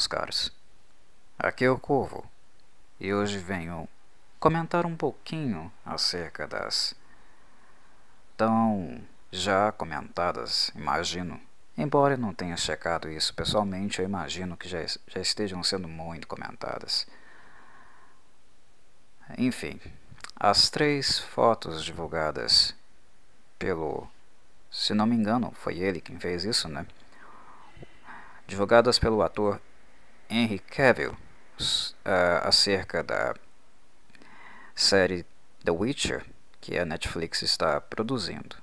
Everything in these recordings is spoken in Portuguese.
meus caros. Aqui é o Corvo e hoje venho comentar um pouquinho acerca das tão já comentadas, imagino. Embora eu não tenha checado isso pessoalmente, eu imagino que já, já estejam sendo muito comentadas. Enfim, as três fotos divulgadas pelo. Se não me engano, foi ele quem fez isso, né? Divulgadas pelo ator Henry Cavill uh, acerca da série The Witcher que a Netflix está produzindo.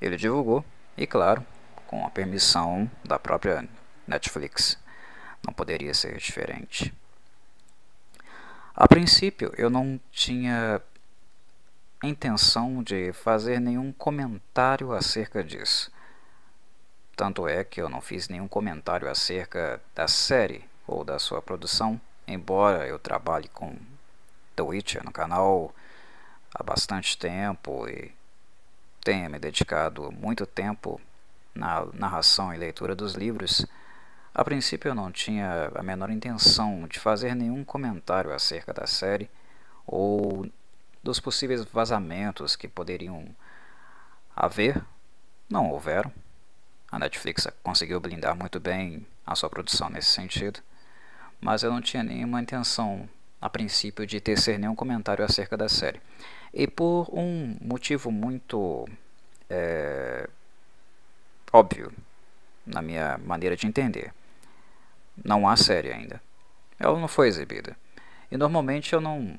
Ele divulgou, e claro, com a permissão da própria Netflix. Não poderia ser diferente. A princípio, eu não tinha intenção de fazer nenhum comentário acerca disso. Tanto é que eu não fiz nenhum comentário acerca da série ou da sua produção, embora eu trabalhe com The Witcher no canal há bastante tempo e tenha me dedicado muito tempo na narração e leitura dos livros, a princípio eu não tinha a menor intenção de fazer nenhum comentário acerca da série ou dos possíveis vazamentos que poderiam haver. Não houveram, a Netflix conseguiu blindar muito bem a sua produção nesse sentido, mas eu não tinha nenhuma intenção a princípio de tecer nenhum comentário acerca da série. E por um motivo muito é, óbvio, na minha maneira de entender, não há série ainda. Ela não foi exibida. E normalmente eu não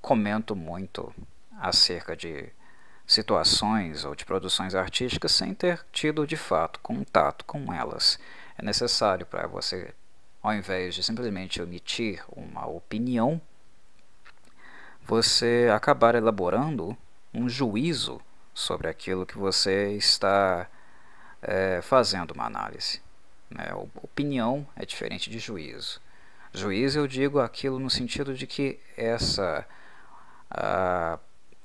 comento muito acerca de situações ou de produções artísticas sem ter tido de fato contato com elas. É necessário para você, ao invés de simplesmente emitir uma opinião, você acabar elaborando um juízo sobre aquilo que você está é, fazendo uma análise. Né? Opinião é diferente de juízo. Juízo eu digo aquilo no sentido de que essa a,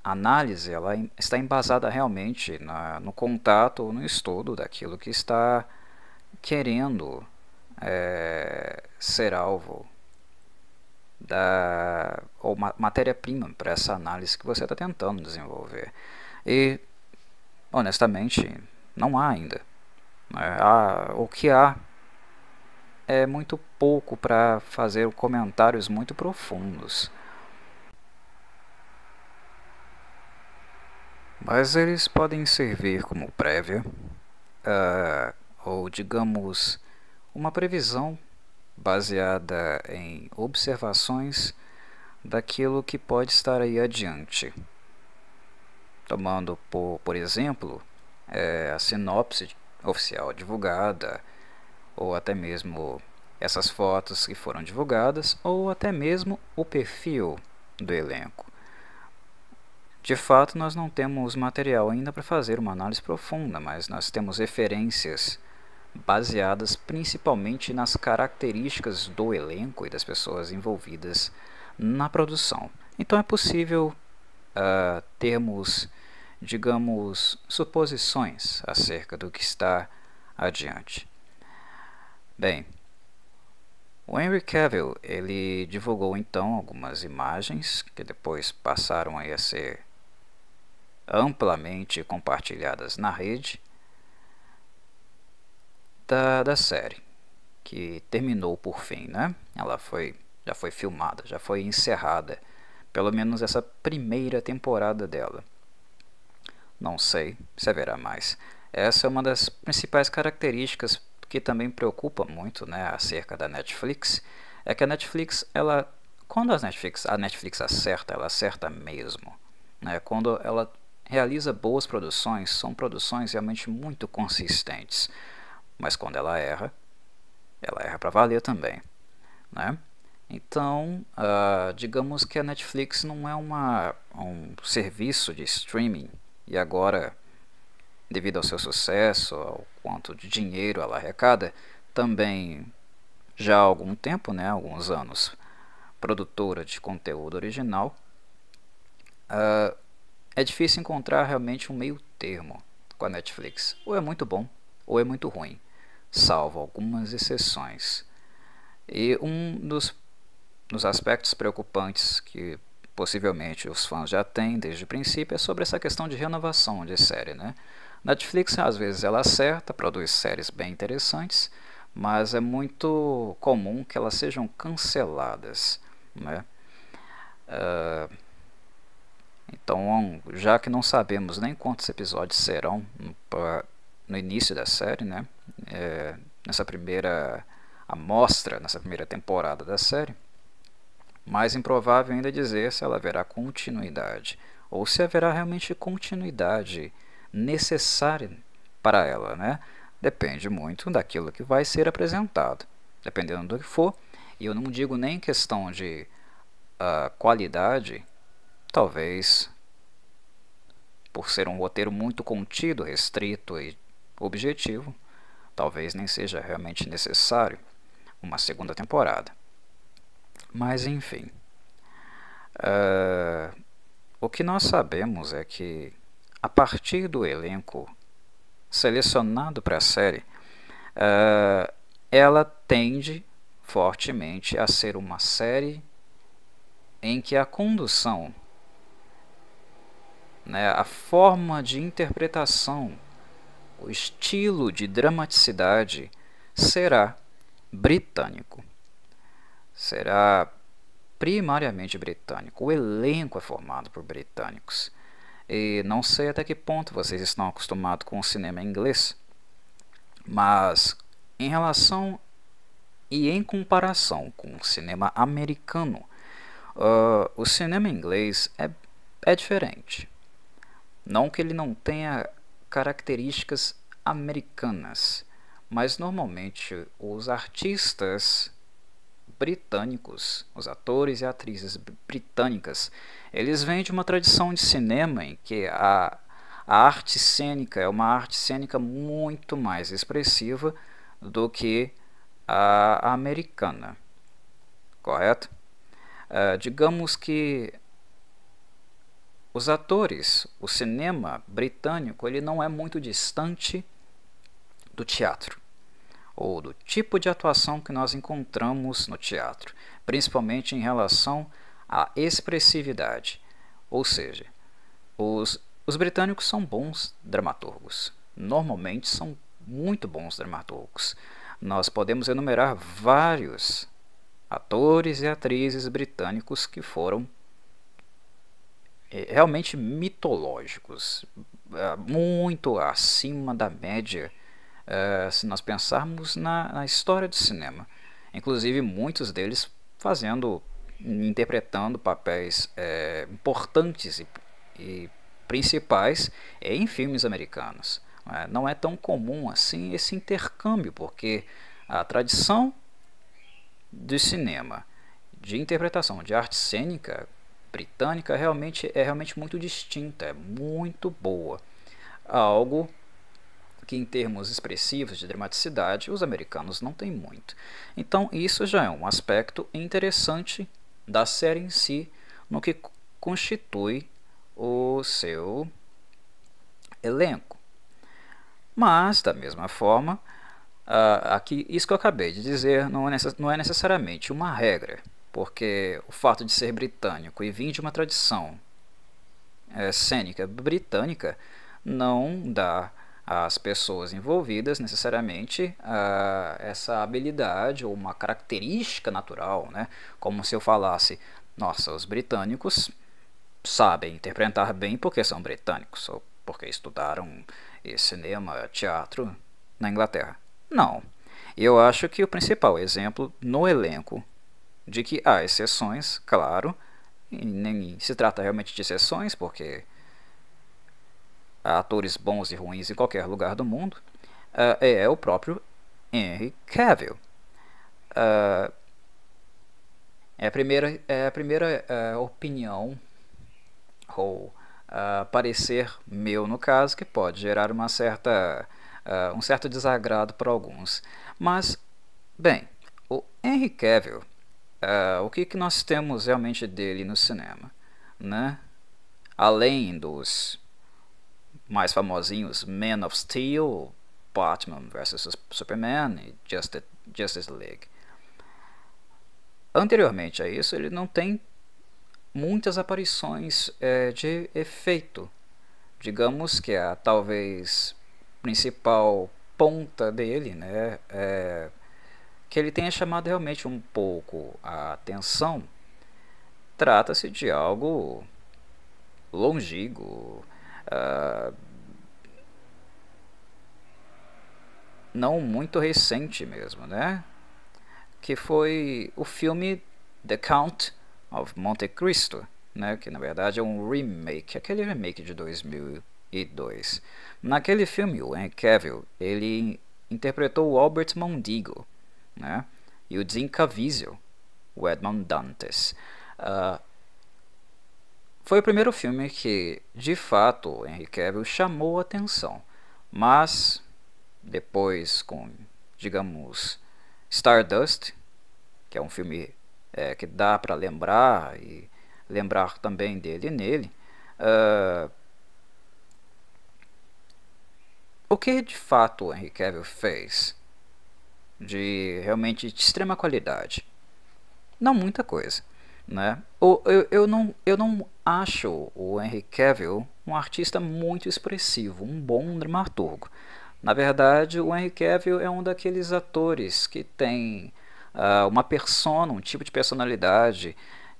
análise ela está embasada realmente na, no contato ou no estudo daquilo que está querendo é, ser alvo da ou ma matéria-prima para essa análise que você está tentando desenvolver. E honestamente não há ainda. Né? Há, o que há é muito pouco para fazer comentários muito profundos mas eles podem servir como prévia, uh, ou digamos, uma previsão baseada em observações daquilo que pode estar aí adiante. Tomando, por, por exemplo, é, a sinopse oficial divulgada, ou até mesmo essas fotos que foram divulgadas, ou até mesmo o perfil do elenco. De fato, nós não temos material ainda para fazer uma análise profunda, mas nós temos referências baseadas principalmente nas características do elenco e das pessoas envolvidas na produção. Então é possível uh, termos, digamos, suposições acerca do que está adiante. Bem, o Henry Cavill ele divulgou então algumas imagens que depois passaram a ser amplamente compartilhadas na rede da, da série, que terminou por fim, né? Ela foi, já foi filmada, já foi encerrada, pelo menos essa primeira temporada dela. Não sei se haverá mais. Essa é uma das principais características que também preocupa muito, né, acerca da Netflix, é que a Netflix, ela, quando a Netflix, a Netflix acerta, ela acerta mesmo. Né? Quando ela realiza boas produções, são produções realmente muito consistentes. Mas quando ela erra, ela erra para valer também. Né? Então, uh, digamos que a Netflix não é uma, um serviço de streaming e agora, devido ao seu sucesso, ao quanto de dinheiro ela arrecada, também já há algum tempo, né, alguns anos, produtora de conteúdo original, uh, é difícil encontrar realmente um meio termo com a Netflix. Ou é muito bom, ou é muito ruim, salvo algumas exceções. E um dos, dos aspectos preocupantes que possivelmente os fãs já têm desde o princípio é sobre essa questão de renovação de série, né? Netflix às vezes ela acerta, produz séries bem interessantes, mas é muito comum que elas sejam canceladas, né? Uh, então, já que não sabemos nem quantos episódios serão no início da série, né? É, nessa primeira amostra, nessa primeira temporada da série, mais improvável ainda é dizer se ela haverá continuidade ou se haverá realmente continuidade necessária para ela, né? Depende muito daquilo que vai ser apresentado, dependendo do que for. E eu não digo nem questão de uh, qualidade, talvez por ser um roteiro muito contido, restrito e objetivo, talvez nem seja realmente necessário uma segunda temporada. Mas enfim. Uh, o que nós sabemos é que, a partir do elenco selecionado para a série, uh, ela tende fortemente a ser uma série em que a condução né, a forma de interpretação, o estilo de dramaticidade será britânico. Será primariamente britânico. O elenco é formado por britânicos. E não sei até que ponto vocês estão acostumados com o cinema inglês, mas em relação e em comparação com o cinema americano, uh, o cinema inglês é, é diferente. Não que ele não tenha características americanas, mas normalmente os artistas britânicos, os atores e atrizes britânicas, eles vêm de uma tradição de cinema em que a, a arte cênica é uma arte cênica muito mais expressiva do que a americana, correto? Uh, digamos que os atores, o cinema britânico, ele não é muito distante do teatro ou do tipo de atuação que nós encontramos no teatro, principalmente em relação à expressividade. Ou seja, os, os britânicos são bons dramaturgos, normalmente são muito bons dramaturgos. Nós podemos enumerar vários atores e atrizes britânicos que foram é, realmente mitológicos, é, muito acima da média é, se nós pensarmos na, na história do cinema. Inclusive, muitos deles fazendo, interpretando papéis é, importantes e, e, principais em filmes americanos. Né? Não é tão comum assim esse intercâmbio, porque a tradição de cinema, de interpretação de arte cênica britânica realmente é realmente muito distinta, é muito boa. Algo que em termos expressivos de dramaticidade os americanos não têm muito. Então isso já é um aspecto interessante da série em si, no que constitui o seu elenco. Mas, da mesma forma, ah, aqui, isso que eu acabei de dizer não é, é necessariamente uma regra porque o fato de ser britânico e vir de uma tradição é, cênica britânica não dá às pessoas envolvidas necessariamente a, ah, essa habilidade ou uma característica natural, né? como se eu falasse, nossa, os britânicos sabem interpretar bem porque são britânicos ou porque estudaram cinema, teatro na Inglaterra. Não. Eu acho que o principal exemplo no elenco de que há exceções, claro, nem se trata realmente de exceções, porque há atores bons e ruins em qualquer lugar do mundo, uh, é o próprio Henry Cavill. Uh, é a primeira, é a primeira uh, opinião ou parecer meu, no caso, que pode gerar uma certa, um certo desagrado para alguns. Mas, bem, o Henry Cavill uh, o que, que nós temos realmente dele no cinema, né? Além dos mais famosinhos Man of Steel, Batman vs Superman e Justice, League. Anteriormente a isso, ele não tem muitas aparições é, de efeito. Digamos que a é talvez principal ponta dele, né, é que ele tenha chamado realmente um pouco a atenção, trata-se de algo longínquo, uh, não muito recente mesmo, né? Que foi o filme The Count of Monte Cristo, né? Que na verdade é um remake, aquele remake de 2002. Naquele filme, o Henry Cavill ele interpretou o Albert Mondigo, né? e o Zincavisio, o Edmond Dantes. Uh, foi o primeiro filme que, de fato, Henry Cavill chamou atenção, mas depois com, digamos, Stardust, que é um filme é, que dá para lembrar e lembrar também dele nele, uh, o que de fato Henry Cavill fez de realmente de extrema qualidade. Não muita coisa, né? Eu, eu, eu, não, eu não acho o Henry Cavill um artista muito expressivo, um bom dramaturgo. Na verdade, o Henry Cavill é um daqueles atores que tem uh, uma persona, um tipo de personalidade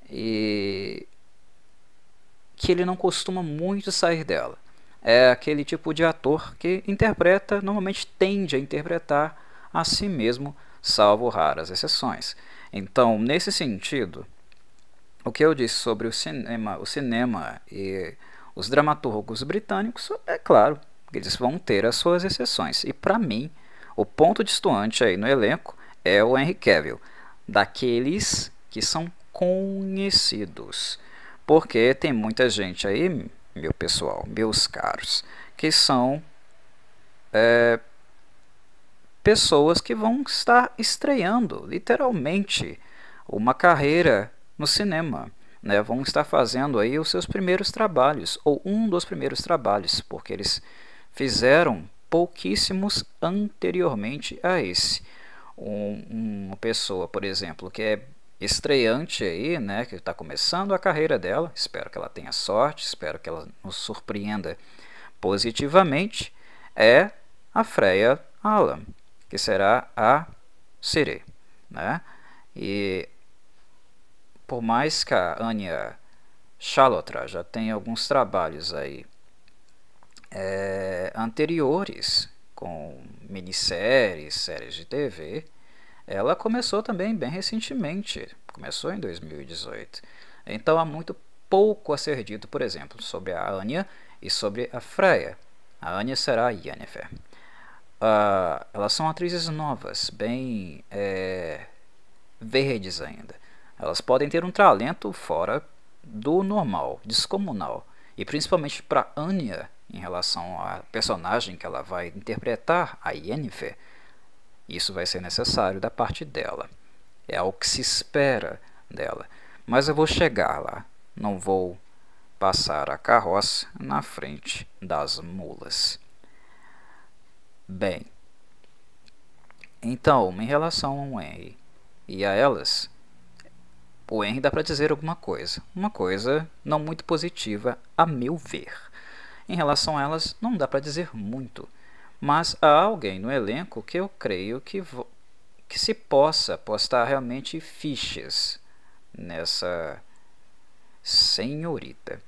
e que ele não costuma muito sair dela. É aquele tipo de ator que interpreta, normalmente tende a interpretar a si mesmo, salvo raras exceções. Então, nesse sentido, o que eu disse sobre o cinema, o cinema e os dramaturgos britânicos, é claro, eles vão ter as suas exceções. E para mim, o ponto distoante aí no elenco é o Henry Cavill, daqueles que são conhecidos. Porque tem muita gente aí, meu pessoal, meus caros, que são é, pessoas que vão estar estreando, literalmente, uma carreira no cinema. Né, vão estar fazendo aí os seus primeiros trabalhos, ou um dos primeiros trabalhos, porque eles fizeram pouquíssimos anteriormente a esse. Um, uma pessoa, por exemplo, que é estreante aí, né, que está começando a carreira dela, espero que ela tenha sorte, espero que ela nos surpreenda positivamente, é a Freya Allan que será a Sere. Né? E por mais que a Anya Shalotra já tenha alguns trabalhos aí é, anteriores com minisséries, séries de TV, ela começou também bem recentemente, começou em 2018. Então há muito pouco a ser dito, por exemplo, sobre a Anya e sobre a Freya. A Anya será a Yennefer. Uh, elas são atrizes novas, bem é, verdes ainda. Elas podem ter um talento fora do normal, descomunal. E principalmente para Anya, em relação à personagem que ela vai interpretar, a Yennefer, isso vai ser necessário da parte dela. É o que se espera dela. Mas eu vou chegar lá. Não vou passar a carroça na frente das mulas. Bem, então, em relação ao Henry e a elas, o Henry dá para dizer alguma coisa. Uma coisa não muito positiva, a meu ver. Em relação a elas, não dá para dizer muito. Mas há alguém no elenco que eu creio que, que se possa postar realmente fichas nessa senhorita,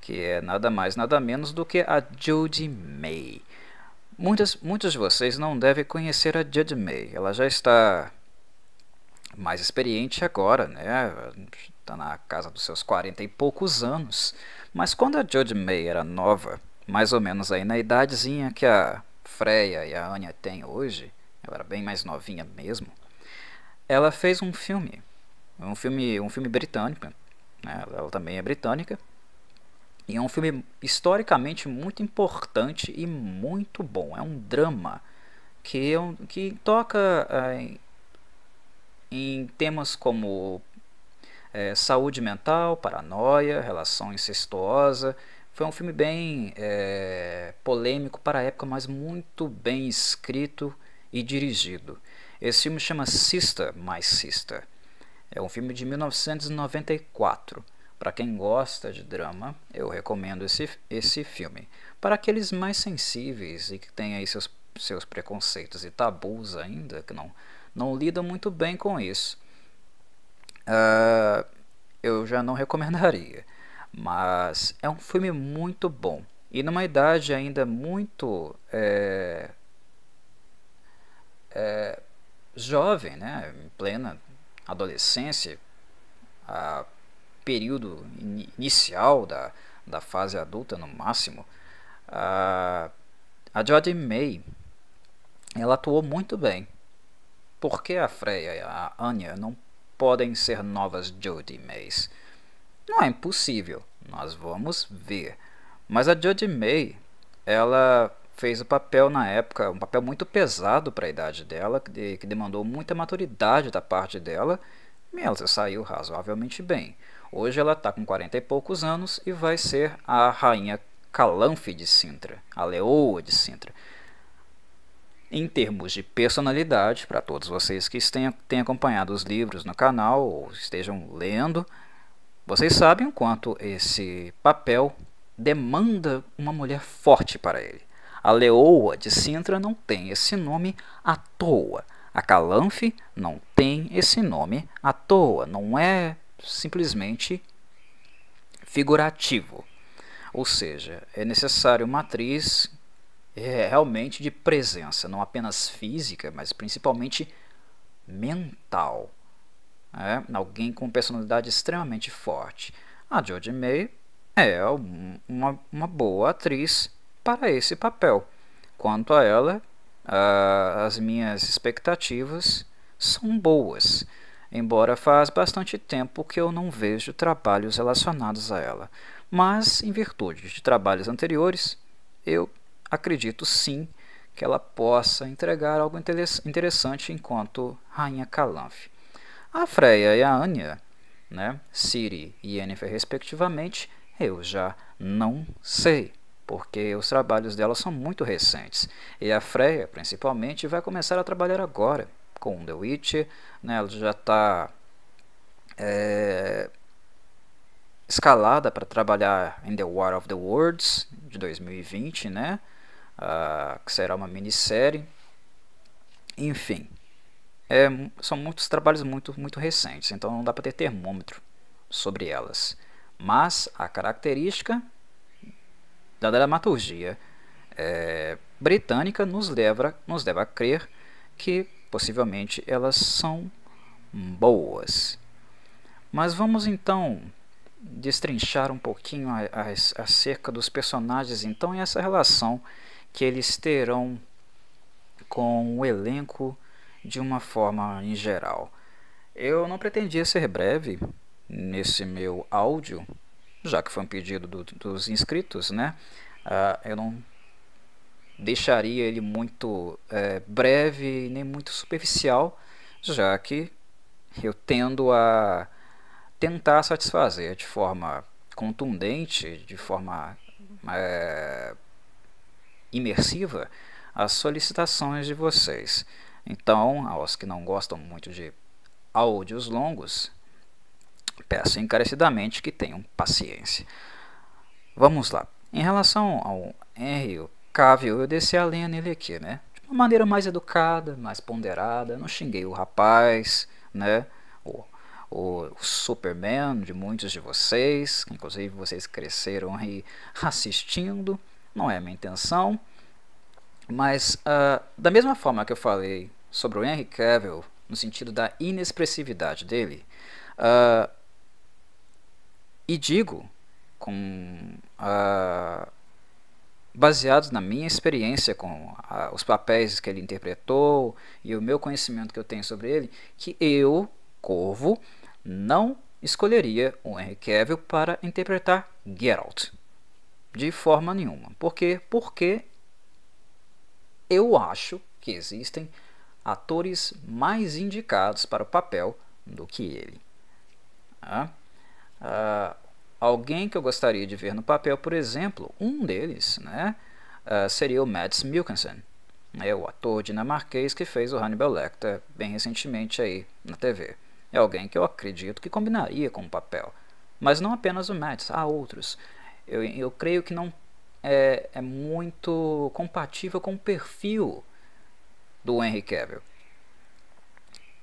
que é nada mais nada menos do que a Judy May. Muitas, muitos de vocês não devem conhecer a Judge May. Ela já está mais experiente agora, né? Está na casa dos seus 40 e poucos anos. Mas quando a Judge May era nova, mais ou menos aí na idadezinha que a Freya e a Anya têm hoje, ela era bem mais novinha mesmo. Ela fez um filme, um filme, um filme britânico. Né? Ela também é britânica e é um filme historicamente muito importante e muito bom. É um drama que, é um, que toca é, em temas como é, saúde mental, paranoia, relação incestuosa. Foi um filme bem eh, polêmico para a época, mas muito bem escrito e dirigido. Esse filme chama Sister, mais Sister. É um filme de 1994. Para quem gosta de drama, eu recomendo esse, esse filme. Para aqueles mais sensíveis e que têm aí seus, seus preconceitos e tabus ainda, que não, não lidam muito bem com isso, uh, eu já não recomendaria. Mas é um filme muito bom. E numa idade ainda muito é, é, jovem, né? em plena adolescência, a período inicial da, da fase adulta no máximo, a, a Jodie May ela atuou muito bem. Por que a Freya e a Anya não podem ser novas Jodie Mays? Não é impossível, nós vamos ver. Mas a Jodie May, ela fez o papel na época, um papel muito pesado para a idade dela, que, demandou muita maturidade da parte dela, e ela saiu razoavelmente bem. Hoje ela está com 40 e poucos anos e vai ser a rainha Calanfe de Sintra, a leoa de Sintra. Em termos de personalidade, para todos vocês que têm acompanhado os livros no canal ou estejam lendo, vocês sabem o quanto esse papel demanda uma mulher forte para ele. A leoa de Sintra não tem esse nome à toa. A Calanfe não tem esse nome à toa. Não é simplesmente figurativo. Ou seja, é necessário uma atriz é, realmente de presença, não apenas física, mas principalmente mental. É, alguém com personalidade extremamente forte. A George May é uma, uma boa atriz para esse papel. Quanto a ela, uh, as minhas expectativas são boas embora faz bastante tempo que eu não vejo trabalhos relacionados a ela. Mas, em virtude de trabalhos anteriores, eu acredito sim que ela possa entregar algo interessante enquanto Rainha Calanf. A Freya e a Anya, né, Siri e Yennefer respectivamente, eu já não sei, porque os trabalhos delas são muito recentes. E a Freya, principalmente, vai começar a trabalhar agora, com The Witch, né? ela já está é, escalada para trabalhar em The War of the Worlds de 2020, né? Ah, que será uma minissérie. Enfim, é, são muitos trabalhos muito, muito recentes, então não dá para ter termômetro sobre elas. Mas a característica da dramaturgia é, britânica nos leva, nos leva a crer que possivelmente elas são boas. Mas vamos então destrinchar um pouquinho a, acerca dos personagens então e essa relação que eles terão com o elenco de uma forma em geral. Eu não pretendia ser breve nesse meu áudio, já que foi um pedido do, dos inscritos, né? Uh, eu não deixaria ele muito é, breve nem muito superficial, já que eu tendo a tentar satisfazer de forma contundente, de forma é, imersiva, as solicitações de vocês. Então, aos que não gostam muito de áudios longos, peço encarecidamente que tenham paciência. Vamos lá. Em relação ao Henry impecável. Eu desci a lenha nele aqui, né? De uma maneira mais educada, mais ponderada. Não xinguei o rapaz, né? O, o, o Superman de muitos de vocês, que inclusive vocês cresceram aí assistindo. Não é a minha intenção. Mas, uh, da mesma forma que eu falei sobre o Henry Cavill, no sentido da inexpressividade dele, uh, e digo com uh, baseados na minha experiência com a, os papéis que ele interpretou e o meu conhecimento que eu tenho sobre ele, que eu, Corvo, não escolheria o Henry Cavill para interpretar Geralt. De forma nenhuma. Por quê? Porque eu acho que existem atores mais indicados para o papel do que ele. Ah, ah alguém que eu gostaria de ver no papel, por exemplo, um deles né, uh, seria o Mads Mikkelsen, né, o ator dinamarquês que fez o Hannibal Lecter bem recentemente aí na TV. É alguém que eu acredito que combinaria com o papel. Mas não apenas o Mads, há outros. Eu, eu creio que não é, é muito compatível com o perfil do Henry Cavill.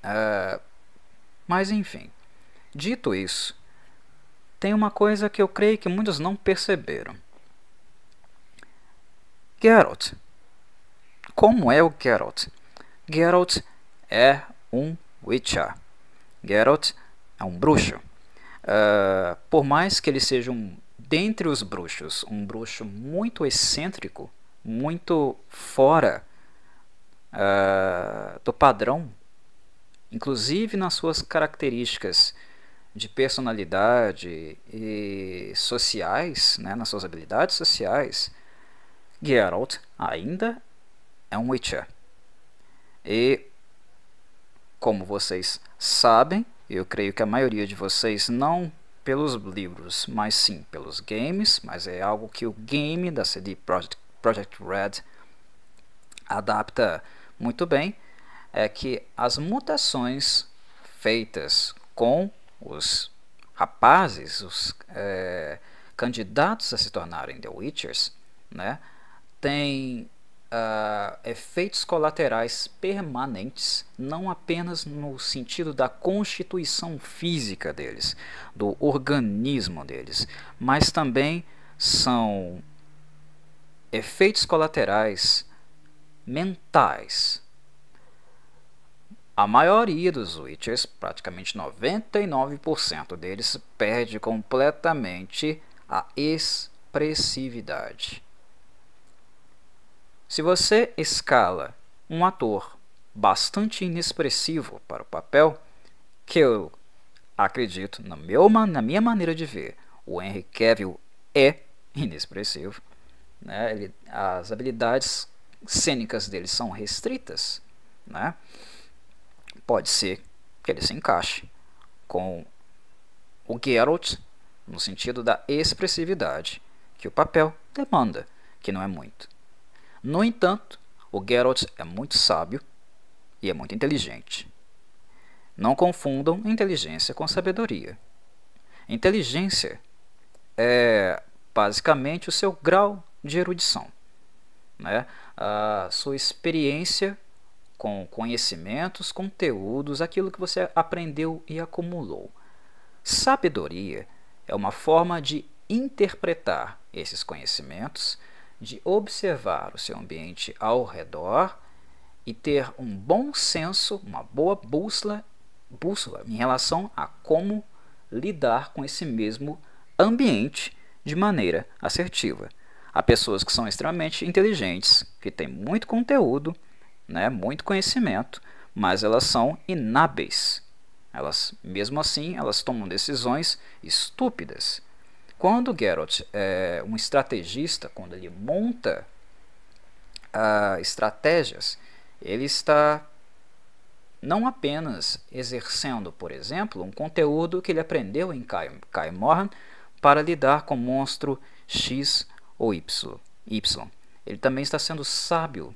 Uh, mas enfim, dito isso, tem uma coisa que eu creio que muitos não perceberam. Geralt. Como é o Geralt? Geralt é um Witcher. Geralt é um bruxo. Uh, por mais que ele seja um dentre os bruxos, um bruxo muito excêntrico, muito fora uh, do padrão, inclusive nas suas características de personalidade e sociais, né, nas suas habilidades sociais, Geralt ainda é um Witcher. E, como vocês sabem, eu creio que a maioria de vocês não pelos livros, mas sim pelos games, mas é algo que o game da CD Projekt, Red adapta muito bem, é que as mutações feitas com os rapazes, os é, candidatos a se tornarem The Witchers, né, têm uh, efeitos colaterais permanentes, não apenas no sentido da constituição física deles, do organismo deles, mas também são efeitos colaterais mentais a maioria dos Witchers, praticamente 99% deles, perde completamente a expressividade. Se você escala um ator bastante inexpressivo para o papel, que eu acredito, na, meu, na minha maneira de ver, o Henry Cavill é inexpressivo, né? Ele, as habilidades cênicas dele são restritas, né? pode ser que ele se encaixe com o Geralt no sentido da expressividade que o papel demanda, que não é muito. No entanto, o Geralt é muito sábio e é muito inteligente. Não confundam inteligência com sabedoria. Inteligência é basicamente o seu grau de erudição, né? a sua experiência com conhecimentos, conteúdos, aquilo que você aprendeu e acumulou. Sabedoria é uma forma de interpretar esses conhecimentos, de observar o seu ambiente ao redor e ter um bom senso, uma boa bússola, bússola em relação a como lidar com esse mesmo ambiente de maneira assertiva. Há pessoas que são extremamente inteligentes, que têm muito conteúdo né? muito conhecimento, mas elas são inábeis. Elas, mesmo assim, elas tomam decisões estúpidas. Quando Geralt é um estrategista, quando ele monta uh, estratégias, ele está não apenas exercendo, por exemplo, um conteúdo que ele aprendeu em Kai para lidar com monstro X ou Y. Ele também está sendo sábio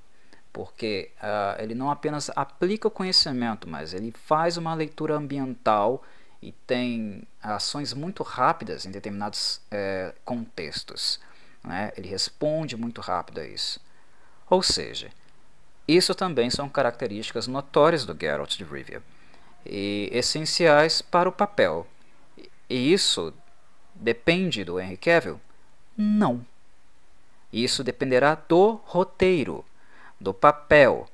porque uh, ele não apenas aplica o conhecimento, mas ele faz uma leitura ambiental e tem ações muito rápidas em determinados é, contextos. Né? Ele responde muito rápido a isso. Ou seja, isso também são características notórias do Geralt de Rivia e essenciais para o papel. E isso depende do Henry Cavill? Não. Isso dependerá do roteiro do papel,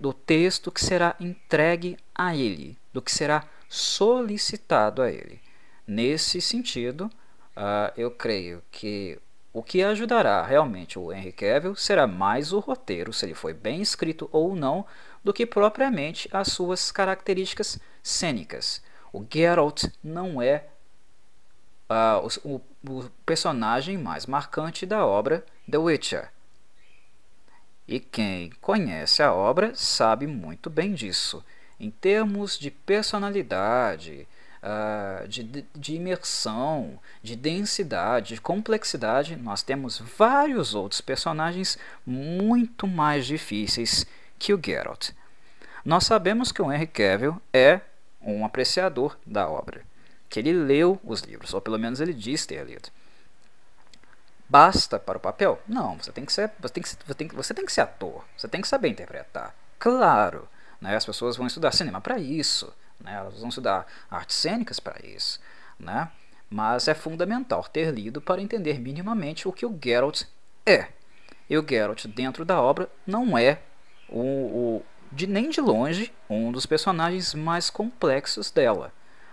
do texto que será entregue a ele, do que será solicitado a ele. Nesse sentido, ah, eu creio que o que ajudará realmente o Henry Cavill será mais o roteiro, se ele foi bem escrito ou não, do que propriamente as suas características cênicas. O Geralt não é uh, o, o, personagem mais marcante da obra The Witcher. E quem conhece a obra sabe muito bem disso. Em termos de personalidade, ah, de, de imersão, de densidade, de complexidade, nós temos vários outros personagens muito mais difíceis que o Geralt. Nós sabemos que o Henry Cavill é um apreciador da obra, que ele leu os livros, ou pelo menos ele diz ter lido basta para o papel? Não, você tem que ser, você tem que, você tem, você tem que ser ator, você tem que saber interpretar. Claro, né? as pessoas vão estudar cinema para isso, né? elas vão estudar artes cênicas para isso, né? mas é fundamental ter lido para entender minimamente o que o Geralt é. E o Geralt, dentro da obra, não é o, o de nem de longe um dos personagens mais complexos dela,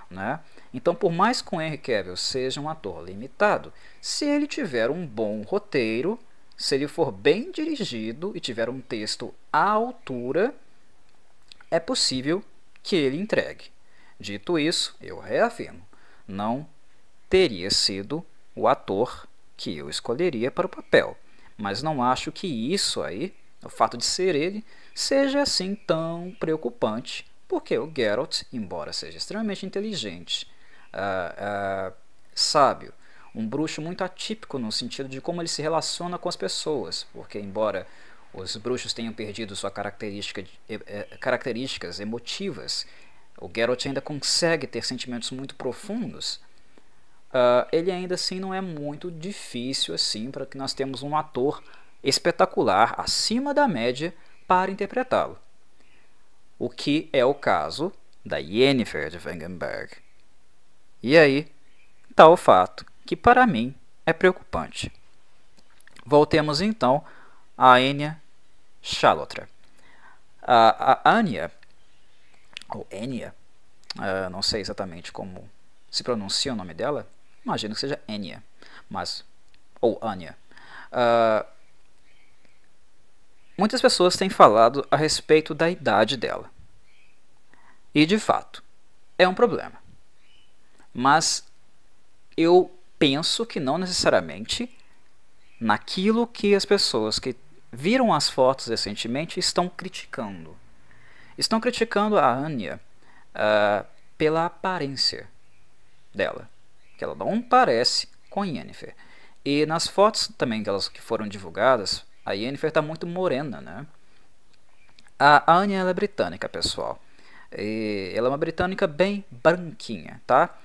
né? Então, por mais que o Henry Cavill seja um ator limitado, se ele tiver um bom roteiro, se ele for bem dirigido e tiver um texto à altura, é possível que ele entregue. Dito isso, eu reafirmo, não teria sido o ator que eu escolheria para o papel, mas não acho que isso aí, o fato de ser ele, seja assim tão preocupante, porque o Geralt, embora seja extremamente inteligente uh, sábio, um bruxo muito atípico no sentido de como ele se relaciona com as pessoas, porque embora os bruxos tenham perdido suas característica, eh, eh, características emotivas, o Geralt ainda consegue ter sentimentos muito profundos. Uh, ele ainda assim não é muito difícil assim para que nós temos um ator espetacular acima da média para interpretá-lo. O que é o caso da Yennefer de Vangenberg. E aí, tal tá fato que para mim é preocupante. Voltemos então a Enya Shalotra. A, a Anya, ou Enya, uh, não sei exatamente como se pronuncia o nome dela, imagino que seja Enya, mas, ou Anya. Uh, muitas pessoas têm falado a respeito da idade dela. E de fato, é um problema mas eu penso que não necessariamente naquilo que as pessoas que viram as fotos recentemente estão criticando. Estão criticando a Anya uh, pela aparência dela, que ela não parece com a Yennefer. E nas fotos também que elas que foram divulgadas, a Yennefer está muito morena, né? A Anya é britânica, pessoal. E ela é uma britânica bem branquinha, tá?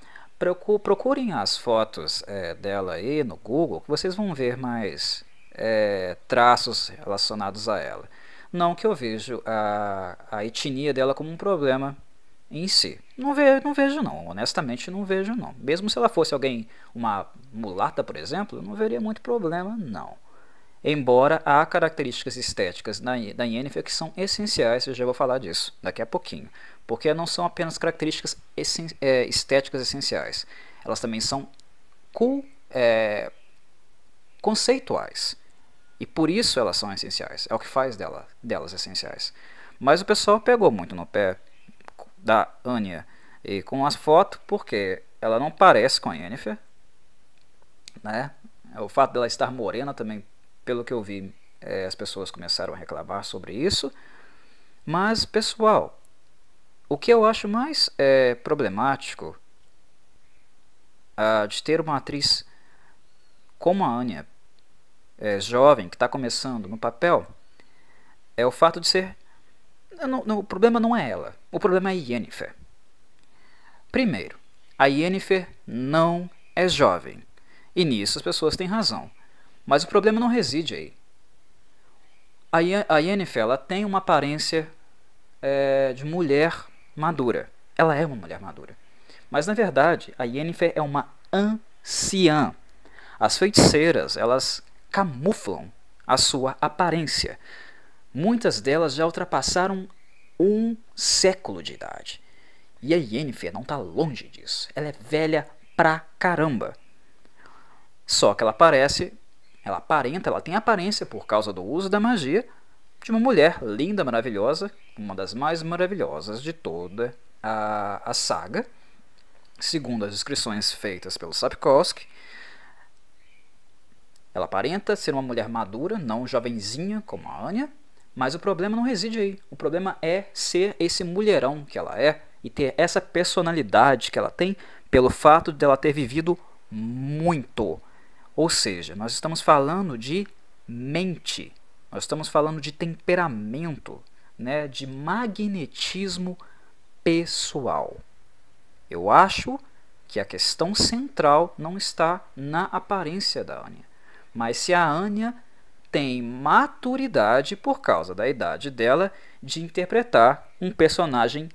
procurem as fotos é, dela aí no Google, que vocês vão ver mais é, traços relacionados a ela. Não que eu vejo a, a etnia dela como um problema em si. Não, ve, não vejo não, honestamente não vejo não. Mesmo se ela fosse alguém, uma mulata, por exemplo, não veria muito problema não. Embora há características estéticas da, da Yennefer que são essenciais, eu já vou falar disso daqui a pouquinho porque não são apenas características é, estéticas essenciais, elas também são é, conceituais. E por isso elas são essenciais, é o que faz dela, delas essenciais. Mas o pessoal pegou muito no pé da Anya e com as fotos, porque ela não parece com a Yennefer, né? O fato dela estar morena também, pelo que eu vi, é, as pessoas começaram a reclamar sobre isso. Mas, pessoal, o que eu acho mais é, problemático ah, de ter uma atriz como a Anya, é, jovem, que está começando no papel, é o fato de ser. Não, não, o problema não é ela, o problema é a Yennefer. Primeiro, a Yennefer não é jovem. E nisso as pessoas têm razão. Mas o problema não reside aí. A, Yen a Yennefer ela tem uma aparência é, de mulher madura. Ela é uma mulher madura. Mas na verdade, a Yennefer é uma anciã. As feiticeiras, elas camuflam a sua aparência. Muitas delas já ultrapassaram um século de idade. E a Yennefer não está longe disso. Ela é velha pra caramba. Só que ela parece, ela aparenta, ela tem aparência por causa do uso da magia de uma mulher linda, maravilhosa, uma das mais maravilhosas de toda a, a saga, segundo as descrições feitas pelo Sapkowski. Ela aparenta ser uma mulher madura, não jovenzinha como a Anya, mas o problema não reside aí. O problema é ser esse mulherão que ela é e ter essa personalidade que ela tem pelo fato dela ter vivido muito. Ou seja, nós estamos falando de mente. Nós estamos falando de temperamento, né, de magnetismo pessoal. Eu acho que a questão central não está na aparência da Anya, mas se a Anya tem maturidade por causa da idade dela de interpretar um personagem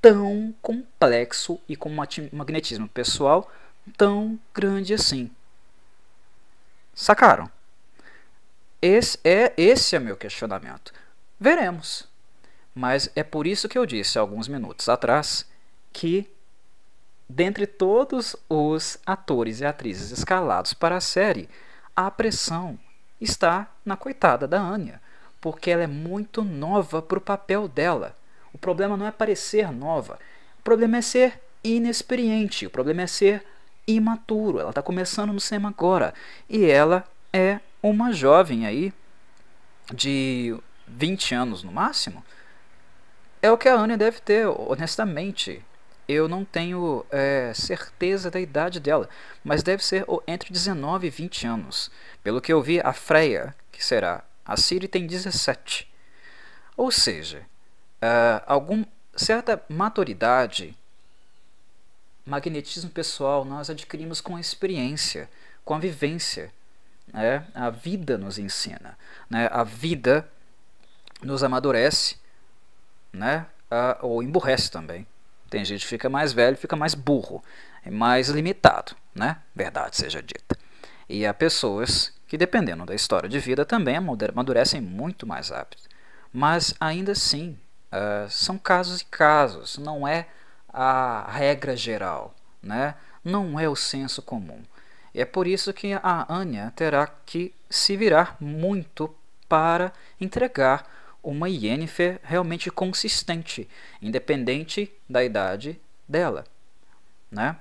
tão complexo e com um magnetismo pessoal tão grande assim. Sacaram? Esse é, esse é meu questionamento. Veremos. Mas é por isso que eu disse alguns minutos atrás que, dentre todos os atores e atrizes escalados para a série, a pressão está na coitada da Anya, porque ela é muito nova para o papel dela. O problema não é parecer nova, o problema é ser inexperiente, o problema é ser imaturo. Ela está começando no cinema agora e ela é uma jovem aí de 20 anos no máximo, é o que a Anne deve ter, honestamente. Eu não tenho é, certeza da idade dela, mas deve ser oh, entre 19 e 20 anos. Pelo que eu vi, a Freya, que será a Siri, tem 17. Ou seja, uh, algum, certa maturidade, magnetismo pessoal, nós adquirimos com a experiência, com a vivência. Né? A vida nos ensina, né? a vida nos amadurece né? Ah, ou emburrece também. Tem gente que fica mais velho, fica mais burro, mais limitado, né? verdade seja dita. E há pessoas que, dependendo da história de vida, também amadurecem muito mais rápido. Mas ainda assim, ah, são casos e casos, não é a regra geral, né? não é o senso comum. É por isso que a Anya terá que se virar muito para entregar uma Yennefer realmente consistente, independente da idade dela. Né?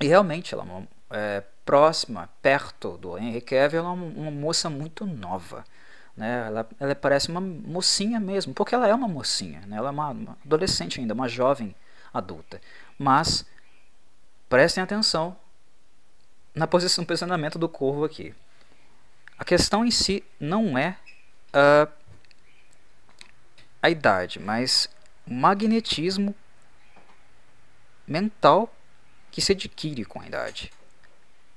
E realmente ela é, é próxima, perto do Henry Cavill, ela é uma moça muito nova. Né? Ela, ela parece uma mocinha mesmo, porque ela é uma mocinha, né? ela é uma, uma adolescente ainda, uma jovem adulta. Mas prestem atenção na posição posicionamento do corvo aqui. A questão em si não é uh, a idade, mas o magnetismo mental que se adquire com a idade.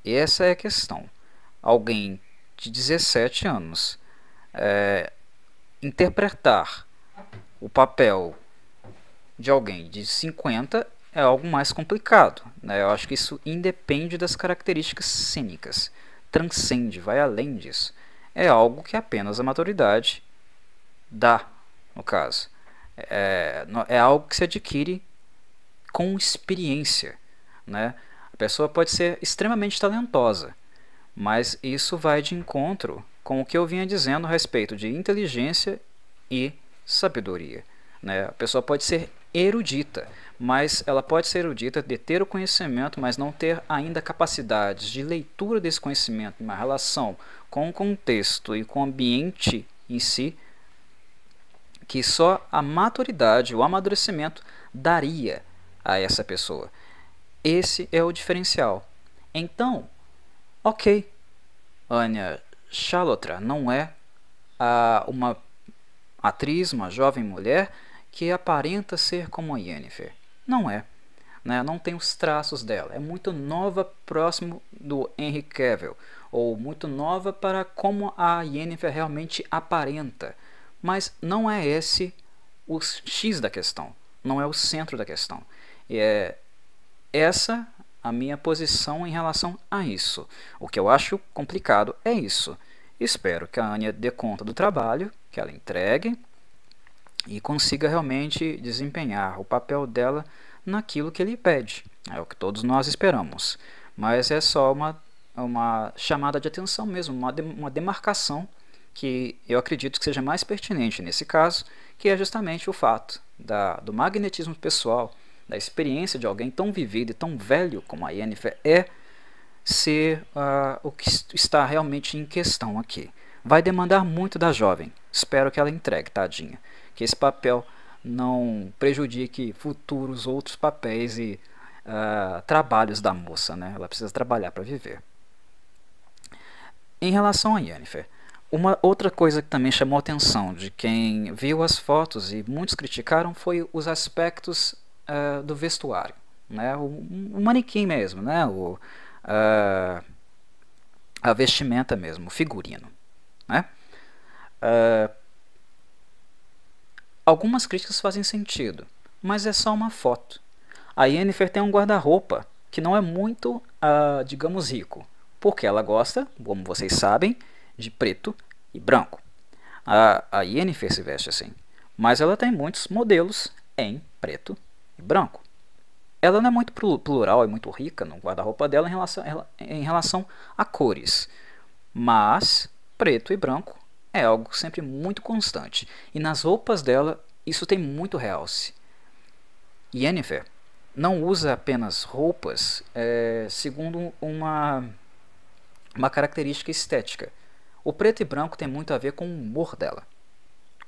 E essa é a questão. Alguém de 17 anos é, interpretar o papel de alguém de 50 é algo mais complicado. Né? Eu acho que isso independe das características cênicas, transcende, vai além disso. É algo que apenas a maturidade dá, no caso. É, é algo que se adquire com experiência. Né? A pessoa pode ser extremamente talentosa, mas isso vai de encontro com o que eu vinha dizendo a respeito de inteligência e sabedoria. Né? A pessoa pode ser erudita, mas ela pode ser erudita de ter o conhecimento, mas não ter ainda capacidades de leitura desse conhecimento, uma relação com o contexto e com o ambiente em si, que só a maturidade, o amadurecimento daria a essa pessoa. Esse é o diferencial. Então, ok, Anya Shalotra não é a, ah, uma atriz, uma jovem mulher que aparenta ser como a Yennefer. Não é. Né? Não tem os traços dela. É muito nova próximo do Henry Cavill, ou muito nova para como a Yennefer realmente aparenta. Mas não é esse o X da questão, não é o centro da questão. E é essa a minha posição em relação a isso. O que eu acho complicado é isso. Espero que a Anya dê conta do trabalho, que ela entregue, e consiga realmente desempenhar o papel dela naquilo que ele pede. É o que todos nós esperamos. Mas é só uma, uma chamada de atenção mesmo, uma, de, uma demarcação que eu acredito que seja mais pertinente nesse caso, que é justamente o fato da, do magnetismo pessoal, da experiência de alguém tão vivido e tão velho como a Yennefer é, ser uh, o que está realmente em questão aqui. Vai demandar muito da jovem. Espero que ela entregue, tadinha que esse papel não prejudique futuros outros papéis e uh, trabalhos da moça. Né? Ela precisa trabalhar para viver. Em relação a Yennefer, uma outra coisa que também chamou atenção de quem viu as fotos e muitos criticaram foi os aspectos uh, do vestuário. Né? O, o, manequim mesmo, né? o, uh, a vestimenta mesmo, o figurino. Né? Uh, Algumas críticas fazem sentido, mas é só uma foto. A Yennefer tem um guarda-roupa que não é muito, uh, digamos, rico, porque ela gosta, como vocês sabem, de preto e branco. A, a Yennefer se veste assim, mas ela tem muitos modelos em preto e branco. Ela não é muito plural e é muito rica no guarda-roupa dela em relação, em relação a cores, mas preto e branco é algo sempre muito constante, e nas roupas dela isso tem muito realce. Yennefer não usa apenas roupas é, segundo uma, uma característica estética. O preto e branco tem muito a ver com o humor dela,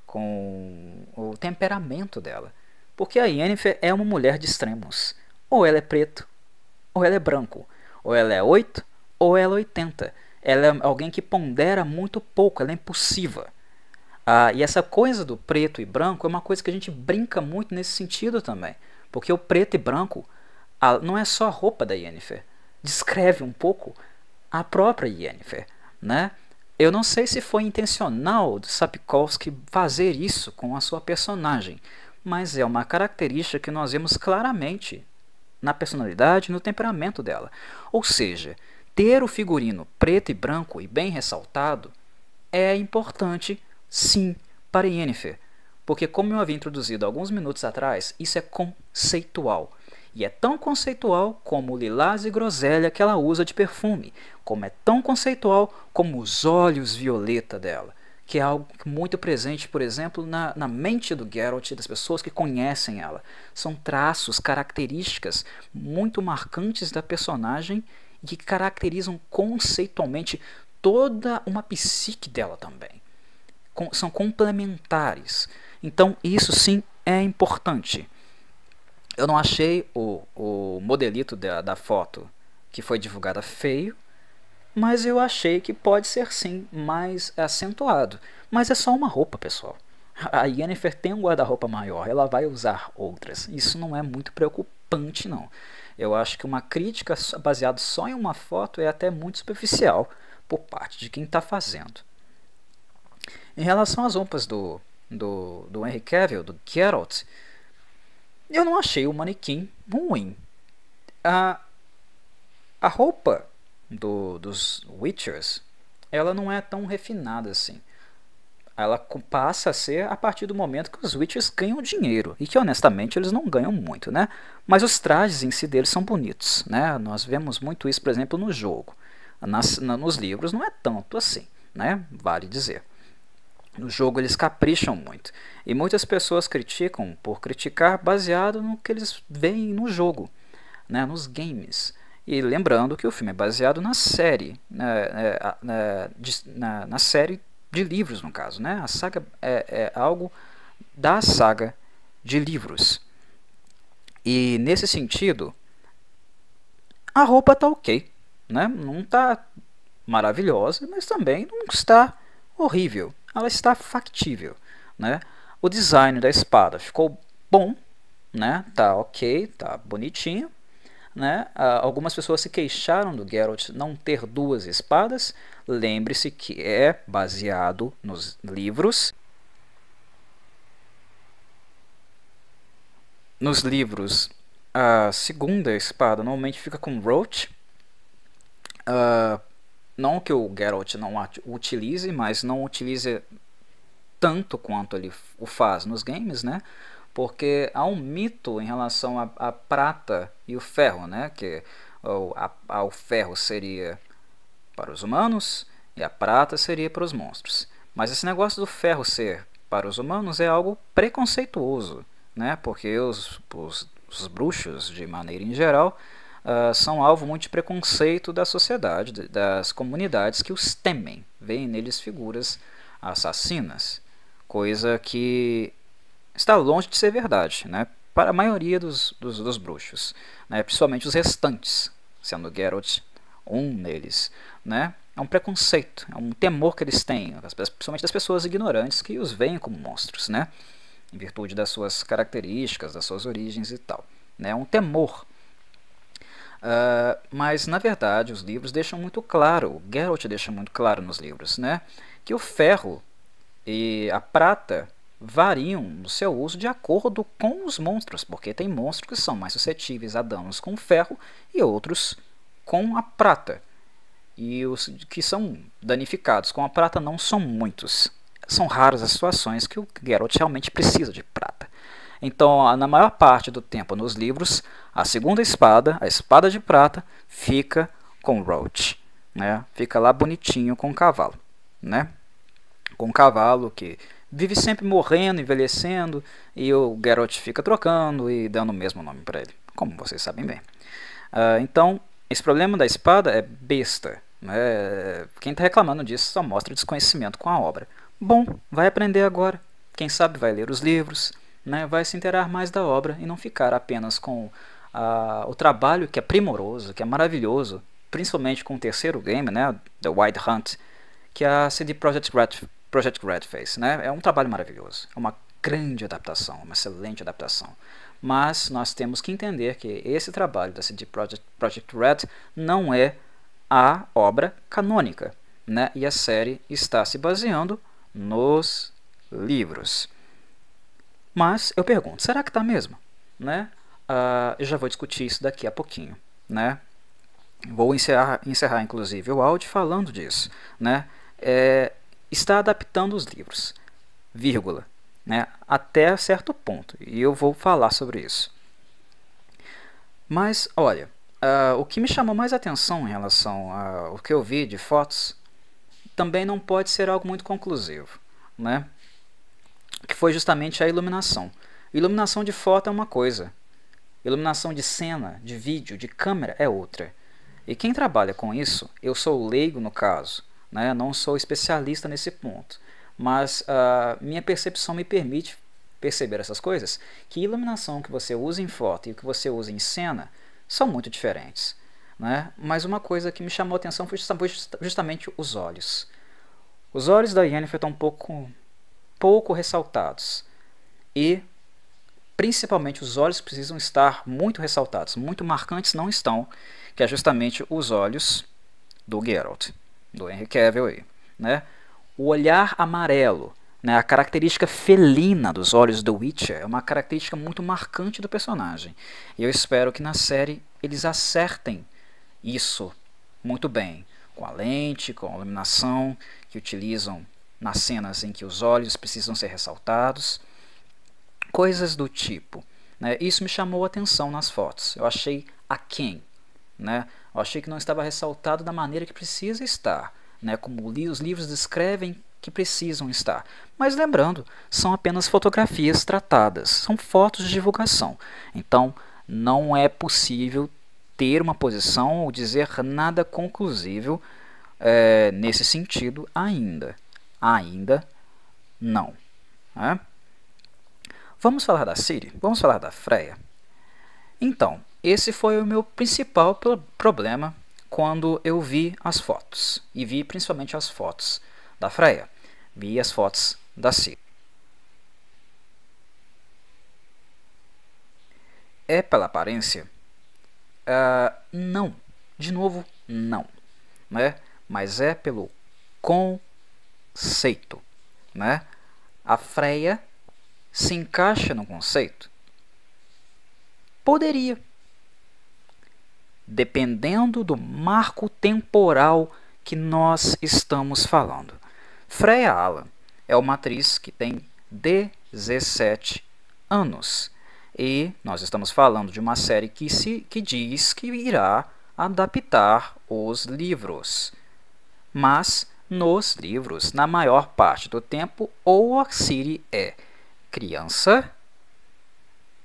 com o temperamento dela. Porque a Yennefer é uma mulher de extremos. Ou ela é preto, ou ela é branco. Ou ela é 8, ou ela é 80 ela é alguém que pondera muito pouco, ela é impulsiva. Ah, e essa coisa do preto e branco é uma coisa que a gente brinca muito nesse sentido também. Porque o preto e branco a, não é só a roupa da Yennefer, descreve um pouco a própria Yennefer. Né? Eu não sei se foi intencional do Sapkowski fazer isso com a sua personagem, mas é uma característica que nós vemos claramente na personalidade e no temperamento dela. Ou seja, ter o figurino preto e branco e bem ressaltado é importante, sim, para Yennefer, porque, como eu havia introduzido alguns minutos atrás, isso é conceitual. E é tão conceitual como o lilás e groselha que ela usa de perfume, como é tão conceitual como os olhos violeta dela, que é algo muito presente, por exemplo, na, na mente do Geralt, e das pessoas que conhecem ela. São traços, características muito marcantes da personagem e que caracterizam conceitualmente toda uma psique dela também. Com, são complementares. Então, isso sim é importante. Eu não achei o, o modelito da, da foto que foi divulgada feio, mas eu achei que pode ser sim mais acentuado. Mas é só uma roupa, pessoal. A Yennefer tem um guarda-roupa maior, ela vai usar outras. Isso não é muito preocupante, não. Eu acho que uma crítica baseada só em uma foto é até muito superficial por parte de quem está fazendo. Em relação às roupas do, do, do Henry Cavill, do Geralt, eu não achei o manequim ruim. A, a roupa do, dos Witchers, ela não é tão refinada assim ela passa a ser a partir do momento que os witches ganham dinheiro, e que honestamente eles não ganham muito, né? Mas os trajes em si deles são bonitos, né? Nós vemos muito isso, por exemplo, no jogo. Nas, na, nos livros não é tanto assim, né? Vale dizer. No jogo eles capricham muito. E muitas pessoas criticam por criticar baseado no que eles veem no jogo, né? nos games. E lembrando que o filme é baseado na série, na, né? é, na, é, na, na série de livros, no caso. Né? A saga é, é algo da saga de livros. E nesse sentido, a roupa está ok. Né? Não está maravilhosa, mas também não está horrível. Ela está factível. Né? O design da espada ficou bom, né? Tá ok, tá bonitinho, né? Ah, algumas pessoas se queixaram do Geralt não ter duas espadas, Lembre-se que é baseado nos livros. Nos livros, a segunda espada normalmente fica com Roach. Uh, não que o Geralt não a utilize, mas não utilize tanto quanto ele o faz nos games, né? Porque há um mito em relação à prata e o ferro, né? Que ou, a, ao ferro seria para os humanos e a prata seria para os monstros. Mas esse negócio do ferro ser para os humanos é algo preconceituoso, né? porque os, os, os bruxos, de maneira em geral, uh, são alvo muito de preconceito da sociedade, das comunidades que os temem, veem neles figuras assassinas, coisa que está longe de ser verdade né? para a maioria dos, dos, dos bruxos, né? principalmente os restantes, sendo Geralt um deles né? É um preconceito, é um temor que eles têm, principalmente das pessoas ignorantes que os veem como monstros, né? Em virtude das suas características, das suas origens e tal. Né? É né? um temor. Uh, mas, na verdade, os livros deixam muito claro, Geralt deixa muito claro nos livros, né? Que o ferro e a prata variam no seu uso de acordo com os monstros, porque tem monstros que são mais suscetíveis a danos com ferro e outros com a prata e os que são danificados com a prata não são muitos. São raras as situações que o Geralt realmente precisa de prata. Então, na maior parte do tempo nos livros, a segunda espada, a espada de prata, fica com Roach. Né? Fica lá bonitinho com o cavalo. Né? Com o cavalo que vive sempre morrendo, envelhecendo, e o Geralt fica trocando e dando o mesmo nome para ele, como vocês sabem bem. Uh, então, esse problema da espada é besta. É, quem está reclamando disso só mostra desconhecimento com a obra. Bom, vai aprender agora. Quem sabe vai ler os livros, né? vai se inteirar mais da obra e não ficar apenas com a, o trabalho que é primoroso, que é maravilhoso, principalmente com o terceiro game, né? The White Hunt, que a CD Projekt Red, Project Red fez. Né? É um trabalho maravilhoso, é uma grande adaptação, uma excelente adaptação mas nós temos que entender que esse trabalho da CD Projekt, Red não é a obra canônica. Né? E a série está se baseando nos livros. Mas eu pergunto, será que está mesmo? Né? Uh, eu já vou discutir isso daqui a pouquinho. Né? Vou encerrar, encerrar, inclusive, o áudio falando disso. Né? É, está adaptando os livros, vírgula, né? até certo ponto. E eu vou falar sobre isso. Mas, olha, Uh, o que me chamou mais atenção em relação ao que eu vi de fotos também não pode ser algo muito conclusivo, né? Que foi justamente a iluminação. Iluminação de foto é uma coisa, iluminação de cena, de vídeo, de câmera é outra. E quem trabalha com isso, eu sou leigo no caso, né? não sou especialista nesse ponto, mas uh, minha percepção me permite perceber essas coisas, que iluminação que você usa em foto e o que você usa em cena são muito diferentes. Né? Mas uma coisa que me chamou a atenção foi justamente os olhos. Os olhos da Yennefer estão um pouco, pouco ressaltados. E, principalmente, os olhos precisam estar muito ressaltados. Muito marcantes não estão, que é justamente os olhos do Geralt, do Henry Cavill aí. Né? O olhar amarelo né? A característica felina dos olhos do Witcher é uma característica muito marcante do personagem. E eu espero que na série eles acertem isso muito bem. Com a lente, com a iluminação que utilizam nas cenas em que os olhos precisam ser ressaltados. Coisas do tipo. Né? Isso me chamou a atenção nas fotos. Eu achei aquém. Né? Eu achei que não estava ressaltado da maneira que precisa estar. Né? Como os livros descrevem que precisam estar. Mas lembrando, são apenas fotografias tratadas, são fotos de divulgação. Então, não é possível ter uma posição ou dizer nada conclusivo é, nesse sentido ainda. Ainda não. Né? Vamos falar da Siri? Vamos falar da Freya? Então, esse foi o meu principal problema quando eu vi as fotos, e vi principalmente as fotos da Freia. Vi as fotos da Ciro. É pela aparência? Uh, não. De novo, não. Né? Mas é pelo conceito. Né? A Freia se encaixa no conceito? Poderia. Dependendo do marco temporal que nós estamos falando. Freya Allan é uma atriz que tem 17 anos. E nós estamos falando de uma série que, se, que diz que irá adaptar os livros. Mas nos livros, na maior parte do tempo, ou a Siri é criança,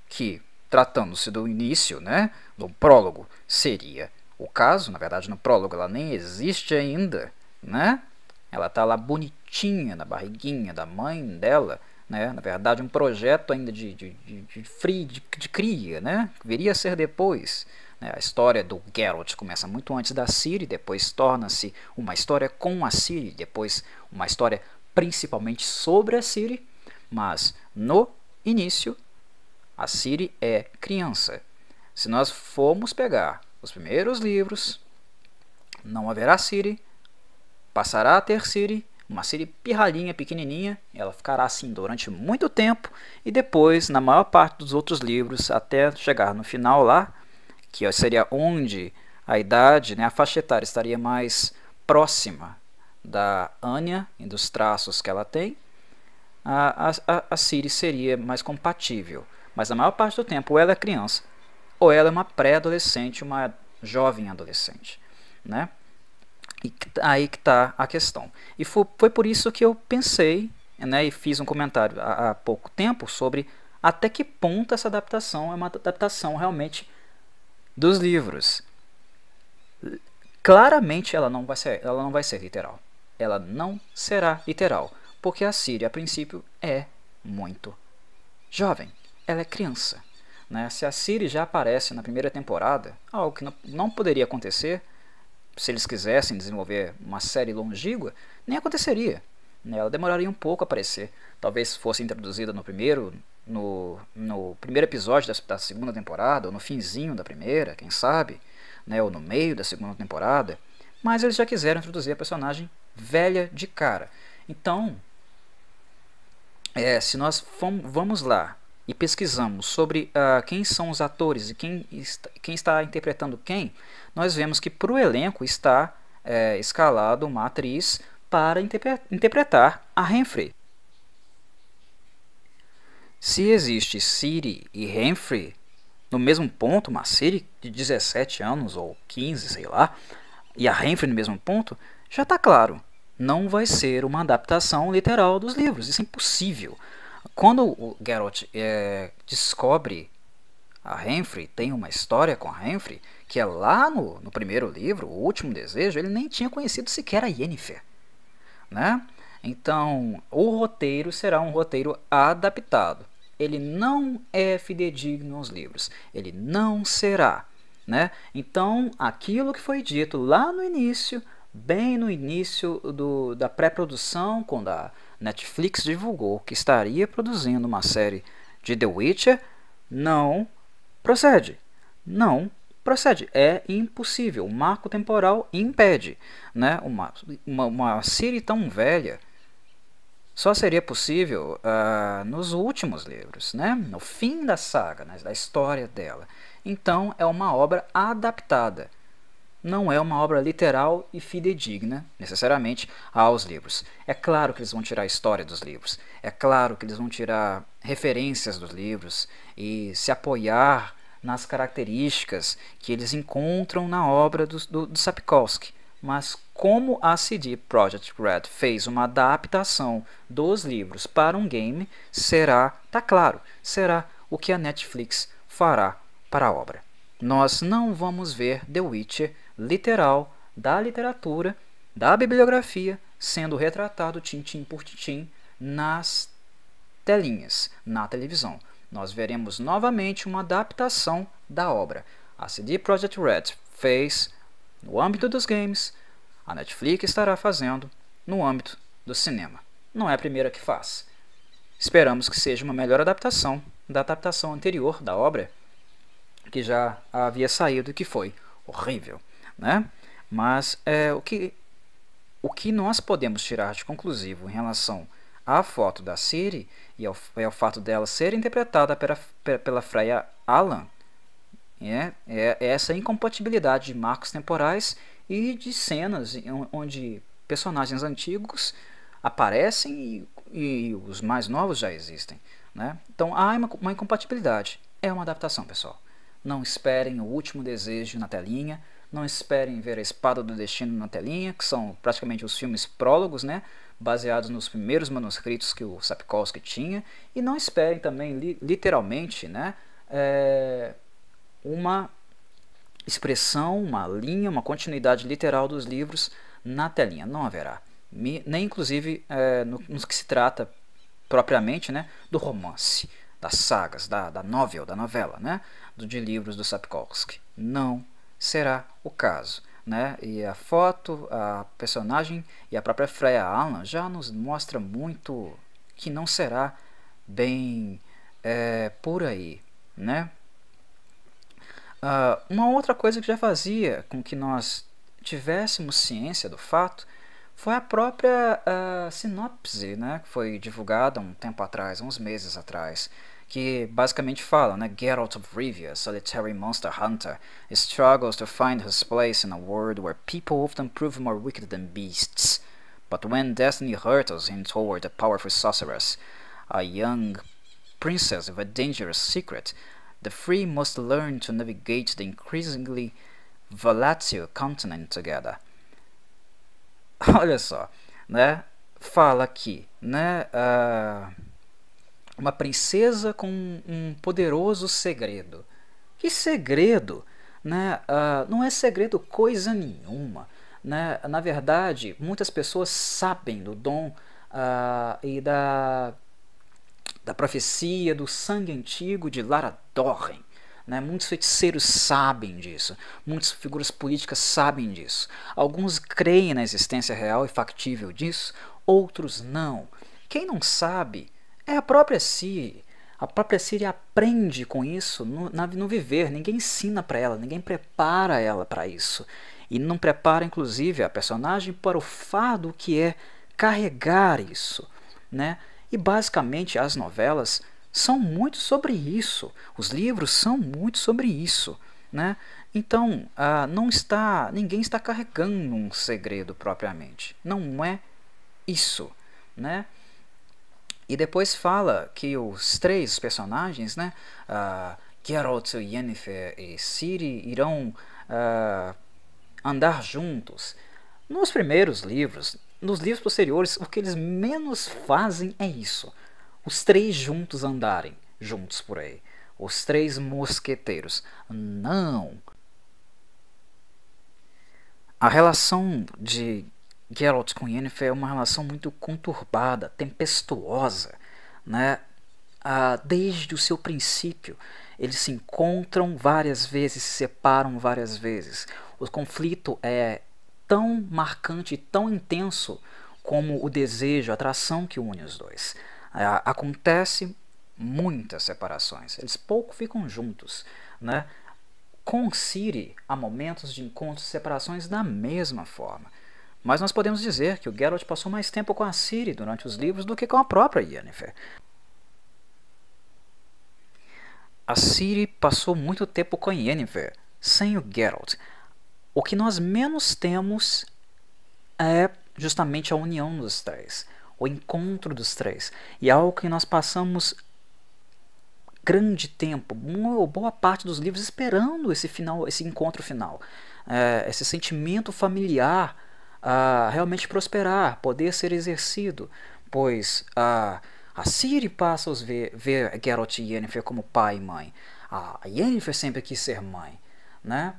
que tratando-se do início, né, do prólogo, seria o caso, na verdade no prólogo ela nem existe ainda, né? Ela está lá bonitinha na barriguinha da mãe dela, né? na verdade um projeto ainda de, de, de, de, free, de, de cria, né? viria a ser depois. Né? A história do Geralt começa muito antes da Ciri, depois torna-se uma história com a Ciri, depois uma história principalmente sobre a Ciri, mas no início a Ciri é criança. Se nós formos pegar os primeiros livros, não haverá Ciri, passará a ter Siri, uma Siri pirralhinha pequenininha, ela ficará assim durante muito tempo e depois, na maior parte dos outros livros, até chegar no final lá, que seria onde a idade, né, a faixa etária estaria mais próxima da Anya e dos traços que ela tem, a, a, a Siri seria mais compatível. Mas a maior parte do tempo, ou ela é criança, ou ela é uma pré-adolescente, uma jovem adolescente. Né? E aí que está a questão. E foi, foi por isso que eu pensei né, e fiz um comentário há, há pouco tempo sobre até que ponto essa adaptação é uma adaptação realmente dos livros. Claramente ela não vai ser, ela não vai ser literal. Ela não será literal, porque a Síria a princípio é muito jovem. Ela é criança. Né? Se a Siri já aparece na primeira temporada, algo que não, não poderia acontecer, se eles quisessem desenvolver uma série longígua, nem aconteceria. Né? Ela demoraria um pouco a aparecer. Talvez fosse introduzida no primeiro, no, no primeiro episódio da, da segunda temporada, ou no finzinho da primeira, quem sabe, né? ou no meio da segunda temporada. Mas eles já quiseram introduzir a personagem velha de cara. Então, é, se nós fom vamos lá e pesquisamos sobre uh, quem são os atores e quem, est quem está interpretando quem, nós vemos que para o elenco está é, escalado uma atriz para interpretar a Renfrey. Se existe Siri e Renfrey no mesmo ponto, uma Siri de 17 anos ou 15, sei lá, e a Renfrey no mesmo ponto, já está claro, não vai ser uma adaptação literal dos livros, isso é impossível. Quando o Geralt é, descobre a Renfrey, tem uma história com a Renfrey, que é lá no, no primeiro livro, O Último Desejo, ele nem tinha conhecido sequer a Yennefer. Né? Então, o roteiro será um roteiro adaptado. Ele não é fidedigno aos livros. Ele não será. Né? Então, aquilo que foi dito lá no início, bem no início do, da pré-produção, quando a Netflix divulgou que estaria produzindo uma série de The Witcher, não procede. Não procede. É impossível. O marco temporal impede. Né? Uma, uma, uma Siri tão velha só seria possível uh, nos últimos livros, né? no fim da saga, né? da história dela. Então é uma obra adaptada. Não é uma obra literal e fidedigna, necessariamente, aos livros. É claro que eles vão tirar a história dos livros. É claro que eles vão tirar referências dos livros e se apoiar nas características que eles encontram na obra do, do, do Sapkowski. Mas como a CD Projekt Red fez uma adaptação dos livros para um game, será, tá claro, será o que a Netflix fará para a obra. Nós não vamos ver The Witcher literal da literatura, da bibliografia, sendo retratado tintim por tintim nas telinhas, na televisão nós veremos novamente uma adaptação da obra. A CD Projekt Red fez no âmbito dos games, a Netflix estará fazendo no âmbito do cinema. Não é a primeira que faz. Esperamos que seja uma melhor adaptação da adaptação anterior da obra, que já havia saído e que foi horrível. Né? Mas é, o, que, o que nós podemos tirar de conclusivo em relação a à foto da Siri e ao, e é ao fato dela ser interpretada pela, pela Freya Allan. É, é, é essa incompatibilidade de marcos temporais e de cenas onde personagens antigos aparecem e, e os mais novos já existem. Né? Então há uma, uma incompatibilidade. É uma adaptação, pessoal. Não esperem o último desejo na telinha. Não esperem ver a Espada do Destino na telinha, que são praticamente os filmes prólogos, né? baseados nos primeiros manuscritos que o Sapkowski tinha, e não esperem também, li, literalmente, né, é, uma expressão, uma linha, uma continuidade literal dos livros na telinha. Não haverá. Nem, inclusive, é, no, que se trata propriamente né, do romance, das sagas, da, da novel, da novela, né, do, de livros do Sapkowski. Não será o caso né? E a foto, a personagem e a própria Freya Allan já nos mostra muito que não será bem é, por aí, né? Uh, uma outra coisa que já fazia com que nós tivéssemos ciência do fato foi a própria uh, sinopse, né? Que foi divulgada um tempo atrás, uns meses atrás que basicamente falam, né? Geralt of Rivia, solitary monster hunter, struggles to find his place in a world where people often prove more wicked than beasts. But when destiny hurtles him toward a powerful sorceress, a young princess with a dangerous secret, the three must learn to navigate the increasingly volatile continent together. Olha só, né? Fala aqui, né? Uh... Uma princesa com um poderoso segredo. Que segredo? Né? Uh, não é segredo coisa nenhuma. Né? Na verdade, muitas pessoas sabem do dom uh, e da, da profecia do sangue antigo de Lara Dorren. Né? Muitos feiticeiros sabem disso, muitas figuras políticas sabem disso. Alguns creem na existência real e factível disso, outros não. Quem não sabe é a própria si. A própria Siri aprende com isso no, na, no viver. Ninguém ensina para ela, ninguém prepara ela para isso. E não prepara, inclusive, a personagem para o fardo que é carregar isso. Né? E basicamente as novelas são muito sobre isso. Os livros são muito sobre isso. Né? Então, ah, não está, ninguém está carregando um segredo propriamente. Não é isso. Né? E depois fala que os três personagens, né, uh, Geralt, Yennefer e Ciri, irão uh, andar juntos. Nos primeiros livros, nos livros posteriores, o que eles menos fazem é isso. Os três juntos andarem juntos por aí. Os três mosqueteiros. Não! A relação de Geralt com Yennefer é uma relação muito conturbada, tempestuosa, né? Ah, desde o seu princípio, eles se encontram várias vezes, se separam várias vezes. O conflito é tão marcante, tão intenso como o desejo, a atração que une os dois. Ah, acontece muitas separações, eles pouco ficam juntos, né? Com Siri, há momentos de encontros e separações da mesma forma. Mas nós podemos dizer que o Geralt passou mais tempo com a Ciri durante os livros do que com a própria Yennefer. A Ciri passou muito tempo com Yennefer, sem o Geralt. O que nós menos temos é justamente a união dos três, o encontro dos três. E é algo que nós passamos grande tempo, boa parte dos livros esperando esse final, esse encontro final, é, esse sentimento familiar realmente prosperar, poder ser exercido, pois a Siri passa a ver, ver Geralt e Yennefer como pai e mãe. A Yennefer sempre quis ser mãe, né?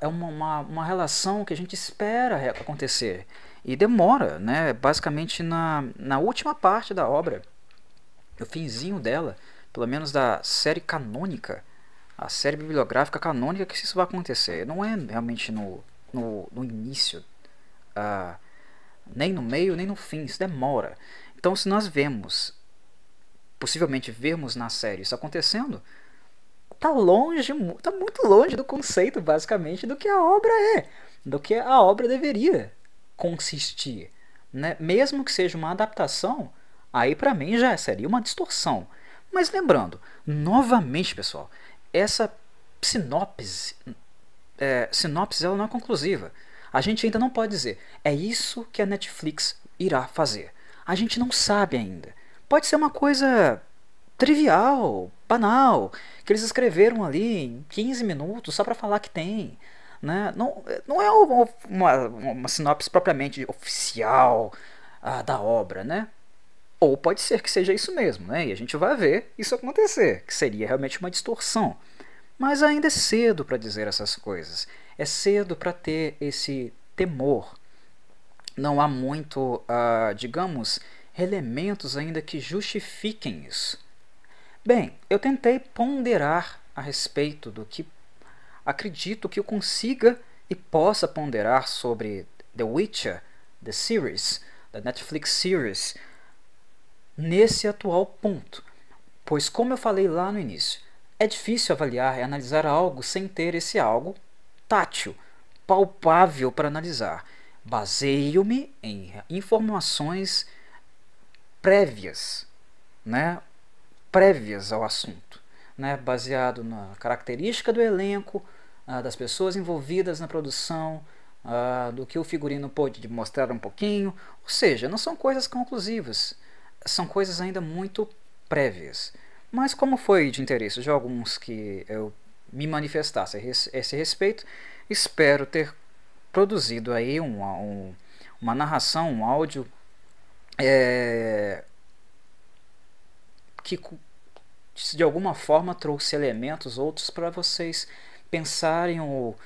é uma, uma, uma, relação que a gente espera acontecer e demora, né? Basicamente na, na última parte da obra, o finzinho dela, pelo menos da série canônica, a série bibliográfica canônica que isso vai acontecer. Não é realmente no, no, no início ah, nem no meio, nem no fim, isso demora. Então, se nós vemos, possivelmente vermos na série isso acontecendo, tá longe, tá muito longe do conceito, basicamente, do que a obra é, do que a obra deveria consistir. Né? Mesmo que seja uma adaptação, aí para mim já seria uma distorção. Mas lembrando, novamente, pessoal, essa sinopse, é, sinopse ela não é conclusiva. A gente ainda não pode dizer, é isso que a Netflix irá fazer. A gente não sabe ainda. Pode ser uma coisa trivial, banal, que eles escreveram ali em 15 minutos só para falar que tem. Né? Não, não é uma, uma, uma sinopse propriamente oficial ah, da obra, né? Ou pode ser que seja isso mesmo, né? E a gente vai ver isso acontecer, que seria realmente uma distorção. Mas ainda é cedo para dizer essas coisas é cedo para ter esse temor. Não há muito, uh, digamos, elementos ainda que justifiquem isso. Bem, eu tentei ponderar a respeito do que acredito que eu consiga e possa ponderar sobre The Witcher, The Series, The Netflix Series, nesse atual ponto. Pois, como eu falei lá no início, é difícil avaliar e analisar algo sem ter esse algo tátil, palpável para analisar. Baseio-me em informações prévias, né? prévias ao assunto, né? baseado na característica do elenco, ah, das pessoas envolvidas na produção, ah, do que o figurino pôde mostrar um pouquinho. Ou seja, não são coisas conclusivas, são coisas ainda muito prévias. Mas como foi de interesse de alguns que eu me manifestasse a esse respeito. Espero ter produzido aí uma, um, uma narração, um áudio é, que de alguma forma trouxe elementos outros para vocês pensarem ou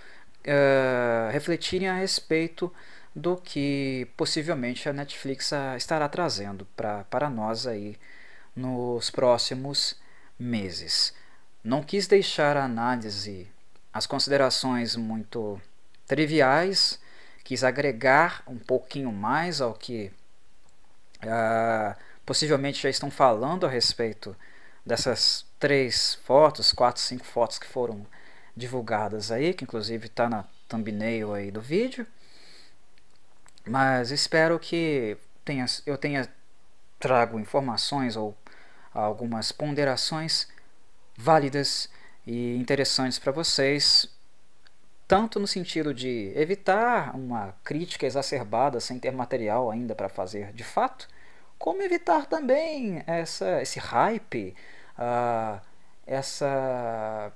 é, refletirem a respeito do que possivelmente a Netflix estará trazendo para nós aí nos próximos meses. Não quis deixar a análise as considerações muito triviais, quis agregar um pouquinho mais ao que uh, possivelmente já estão falando a respeito dessas três fotos, quatro, cinco fotos que foram divulgadas aí, que inclusive está na thumbnail aí do vídeo. Mas espero que tenha, eu tenha trago informações ou algumas ponderações válidas e interessantes para vocês, tanto no sentido de evitar uma crítica exacerbada sem ter material ainda para fazer de fato, como evitar também essa, esse hype, uh, essa.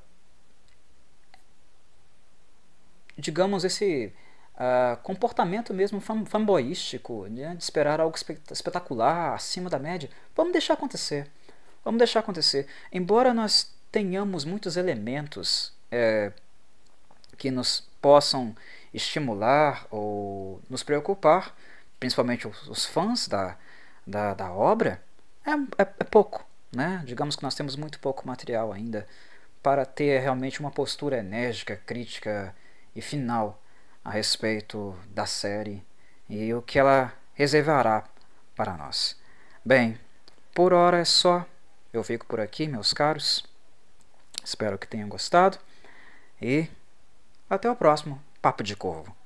digamos, esse. Uh, comportamento mesmo fanboístico, né, de esperar algo espetacular, acima da média, vamos deixar acontecer. Vamos deixar acontecer. Embora nós tenhamos muitos elementos é, que nos possam estimular ou nos preocupar, principalmente os, fãs da, da, da obra, é, é, é, pouco. Né? Digamos que nós temos muito pouco material ainda para ter realmente uma postura enérgica, crítica e final a respeito da série e o que ela reservará para nós. Bem, por hora é só. Eu fico por aqui, meus caros. Espero que tenham gostado. E até o próximo Papo de Corvo.